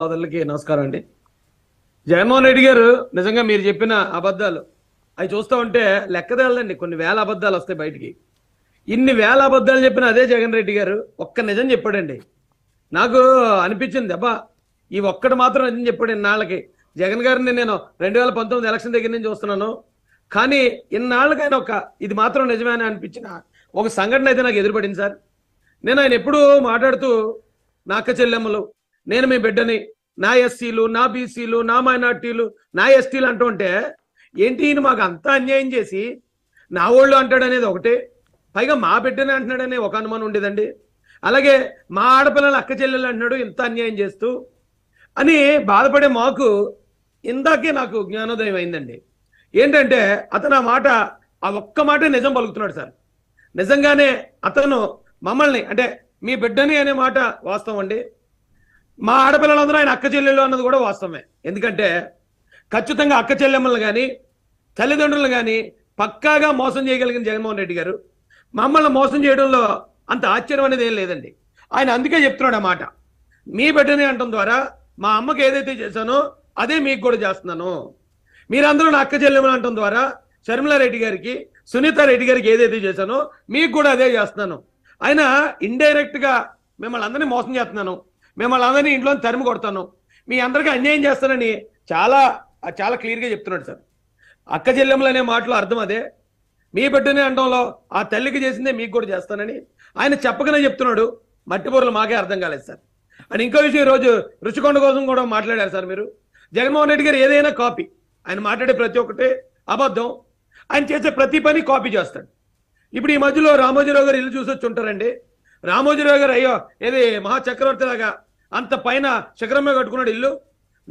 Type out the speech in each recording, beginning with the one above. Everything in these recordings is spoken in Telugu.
సోదరులకి నమస్కారం అండి జగన్మోహన్ రెడ్డి గారు నిజంగా మీరు చెప్పిన అబద్ధాలు అవి చూస్తూ ఉంటే లెక్కదేళ్ళండి కొన్ని వేల అబద్ధాలు వస్తాయి బయటికి ఇన్ని వేల అబద్ధాలు చెప్పిన అదే జగన్ రెడ్డి గారు ఒక్క నిజం చెప్పాడండి నాకు అనిపించింది అబ్బా ఈ ఒక్కటి మాత్రం నిజం చెప్పాడు ఇన్నాళ్ళకి జగన్ గారిని నేను రెండు వేల పంతొమ్మిది ఎలక్షన్ దగ్గర నుంచి చూస్తున్నాను కానీ ఇన్నాళ్ళకి ఆయన ఒక ఇది మాత్రం నిజమే అని అనిపించిన ఒక సంఘటన అయితే నాకు ఎదురుపడింది సార్ నేను ఆయన ఎప్పుడూ మాట్లాడుతూ నాక్క చెల్లెమ్మలు నేను మీ బిడ్డని నా ఎస్సీలు నా బీసీలు నా మైనార్టీలు నా ఎస్టీలు ఉంటే ఏంటి ఈయన మాకు అంతా అన్యాయం చేసి నా ఓళ్ళు అంటాడు అనేది ఒకటే పైగా మా బిడ్డని అంటున్నాడనే ఒక అనుమానం ఉండేదండి అలాగే మా ఆడపిల్లలు అక్క చెల్లెలు అంటున్నాడు ఇంత అన్యాయం చేస్తూ అని బాధపడే మాకు ఇందాకే నాకు జ్ఞానోదయం అయిందండి ఏంటంటే అతను ఆ మాట ఆ ఒక్క మాట నిజం పలుకుతున్నాడు సార్ నిజంగానే అతను మమ్మల్ని అంటే మీ బిడ్డని అనే మాట వాస్తవం అండి మా ఆడపిల్లలందరూ ఆయన అక్క చెల్లెలు అన్నది కూడా వాస్తవమే ఎందుకంటే ఖచ్చితంగా అక్క చెల్లెమ్మలు కానీ తల్లిదండ్రులు కానీ పక్కాగా మోసం చేయగలిగిన జగన్మోహన్ రెడ్డి గారు మమ్మల్ని మోసం చేయడంలో అంత ఆశ్చర్యం అనేది ఏం లేదండి ఆయన అందుకే చెప్తున్నాడు అన్నమాట మీ బిడ్డనే అంటం ద్వారా మా అమ్మకి ఏదైతే చేశానో అదే మీకు కూడా చేస్తున్నాను మీరందరూ నా అక్క చెల్లెమ్మలు అంటం ద్వారా షర్మిలా రెడ్డి గారికి సునీత రెడ్డి గారికి ఏదైతే చేశానో మీకు కూడా అదే చేస్తున్నాను ఆయన ఇండైరెక్ట్గా మిమ్మల్ని అందరినీ మోసం చేస్తున్నాను మిమ్మల్ని అందరినీ ఇంట్లో తరిమి కొడతాను మీ అందరికీ అన్యాయం చేస్తానని చాలా చాలా క్లియర్గా చెప్తున్నాడు సార్ అక్క చెల్లెమ్మలు అనే మాటలు అర్థం అదే మీ బిడ్డనే అంటంలో ఆ తల్లికి చేసిందే మీకు కూడా చేస్తానని ఆయన చెప్పకనే చెప్తున్నాడు మట్టి బూరలు మాకే అర్థం కాలేదు సార్ అని ఇంకో విషయం ఈరోజు రుచికొండ కోసం కూడా మాట్లాడారు సార్ మీరు జగన్మోహన్ రెడ్డి గారు ఏదైనా కాపీ ఆయన మాట్లాడే ప్రతి ఒక్కటి అబద్ధం ఆయన చేసే ప్రతి పని కాపీ చేస్తాడు ఇప్పుడు ఈ మధ్యలో రామోజీరావు గారు ఇల్లు చూసి వచ్చి ఉంటారండి రామోజీరావు గారు అయ్యో ఏది మహాచక్రవర్తి లాగా అంత పైన శిఖరమే కట్టుకున్నాడు ఇల్లు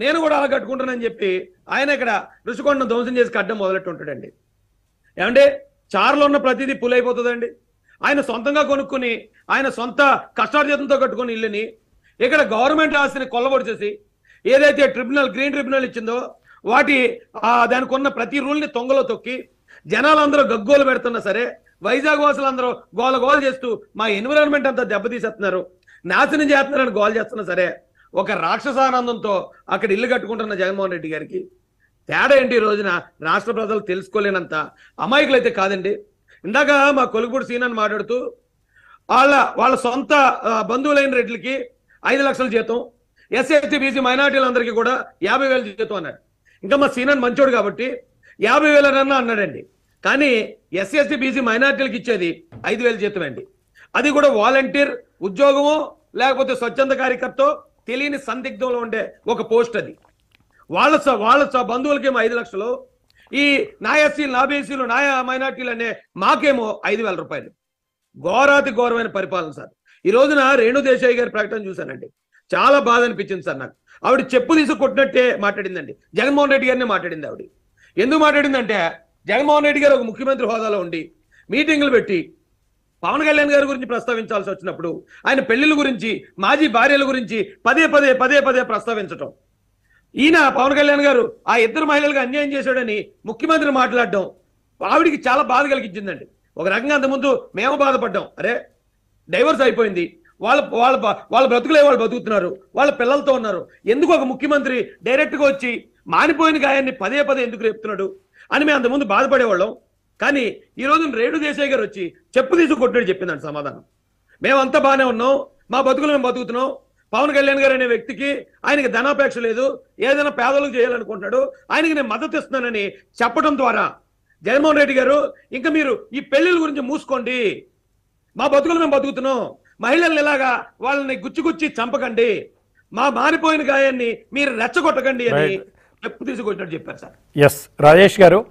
నేను కూడా అలా కట్టుకుంటానని చెప్పి ఆయన ఇక్కడ ఋషికొండను ధ్వంసం చేసి కట్టడం ఉంటాడండి ఏమంటే చారులో ఉన్న ప్రతిదీ పులైపోతుందండి ఆయన సొంతంగా కొనుక్కొని ఆయన సొంత కష్టార్జితంతో కట్టుకుని ఇల్లుని ఇక్కడ గవర్నమెంట్ రాసిన చేసి ఏదైతే ట్రిబ్యునల్ గ్రీన్ ట్రిబ్యునల్ ఇచ్చిందో వాటి దానికి ఉన్న ప్రతి రూల్ని తొంగలో తొక్కి జనాలందరూ గగ్గోలు పెడుతున్నా సరే వైజాగ్ వాసులందరూ గోల గోల చేస్తూ మా ఎన్విరాన్మెంట్ అంతా దెబ్బతీసేస్తున్నారు నాశనం చేస్తున్నారని గోల్ చేస్తున్నా సరే ఒక రాక్షసానందంతో అక్కడ ఇల్లు కట్టుకుంటున్న జగన్మోహన్ రెడ్డి గారికి తేడా ఏంటి ఈ రోజున రాష్ట్ర ప్రజలు తెలుసుకోలేనంత అమాయకులు అయితే కాదండి ఇందాక మా కొలుగుపూడి అని మాట్లాడుతూ వాళ్ళ వాళ్ళ సొంత బంధువులైన రెడ్లకి ఐదు లక్షల జీతం ఎస్సీ బీసీ మైనార్టీలందరికీ కూడా యాభై వేల జీతం అన్నాడు ఇంకా మా సీనన్ మంచోడు కాబట్టి యాభై వేలనన్నా అన్నాడండి కానీ ఎస్సీ బీసీ మైనార్టీలకు ఇచ్చేది ఐదు వేల జీతం అండి అది కూడా వాలంటీర్ ఉద్యోగమో లేకపోతే స్వచ్ఛంద కార్యకర్త తెలియని సందిగ్ధంలో ఉండే ఒక పోస్ట్ అది వాళ్ళ స వాళ్ళ బంధువులకేమో ఐదు లక్షలు ఈ నాయసీలు నాబీసీలు నాయ మైనార్టీలు అనే మాకేమో ఐదు వేల రూపాయలు ఘోరాతి ఘోరమైన పరిపాలన సార్ ఈ రోజున రేణు దేశాయి గారి ప్రకటన చూశానండి చాలా బాధ అనిపించింది సార్ నాకు ఆవిడ చెప్పు తీసి కొట్టినట్టే మాట్లాడిందండి జగన్మోహన్ రెడ్డి గారినే మాట్లాడింది ఆవిడ ఎందుకు మాట్లాడిందంటే జగన్మోహన్ రెడ్డి గారు ఒక ముఖ్యమంత్రి హోదాలో ఉండి మీటింగులు పెట్టి పవన్ కళ్యాణ్ గారి గురించి ప్రస్తావించాల్సి వచ్చినప్పుడు ఆయన పెళ్లిళ్ళ గురించి మాజీ భార్యల గురించి పదే పదే పదే పదే ప్రస్తావించటం ఈయన పవన్ కళ్యాణ్ గారు ఆ ఇద్దరు మహిళలకు అన్యాయం చేశాడని ముఖ్యమంత్రి మాట్లాడడం ఆవిడికి చాలా బాధ కలిగించిందండి ఒక రకంగా అంతకుముందు మేము బాధపడ్డాం అరే డైవర్స్ అయిపోయింది వాళ్ళ వాళ్ళ వాళ్ళ బ్రతుకులే వాళ్ళు బతుకుతున్నారు వాళ్ళ పిల్లలతో ఉన్నారు ఎందుకు ఒక ముఖ్యమంత్రి డైరెక్ట్గా వచ్చి మానిపోయిన గాయాన్ని పదే పదే ఎందుకు రేపుతున్నాడు అని మేము అంతకుముందు బాధపడేవాళ్ళం కానీ ఈ రోజున రేణు దేశాయ్ గారు వచ్చి చెప్పు తీసి కొట్టినట్టు చెప్పిందండి సమాధానం మేమంతా బాగానే ఉన్నాం మా బతుకులు మేము బతుకుతున్నాం పవన్ కళ్యాణ్ గారు అనే వ్యక్తికి ఆయనకి ధనాపేక్ష లేదు ఏదైనా పేదలకు చేయాలనుకుంటున్నాడు ఆయనకి నేను మద్దతు ఇస్తున్నానని చెప్పడం ద్వారా జగన్మోహన్ రెడ్డి గారు ఇంకా మీరు ఈ పెళ్లిళ్ళ గురించి మూసుకోండి మా బతుకులు మేము బతుకుతున్నాం మహిళల్ని ఇలాగా వాళ్ళని గుచ్చిగుచ్చి చంపకండి మా మారిపోయిన గాయాన్ని మీరు రెచ్చగొట్టకండి అని చెప్పు తీసుకొచ్చినట్టు చెప్పారు సార్ ఎస్ రాజేష్ గారు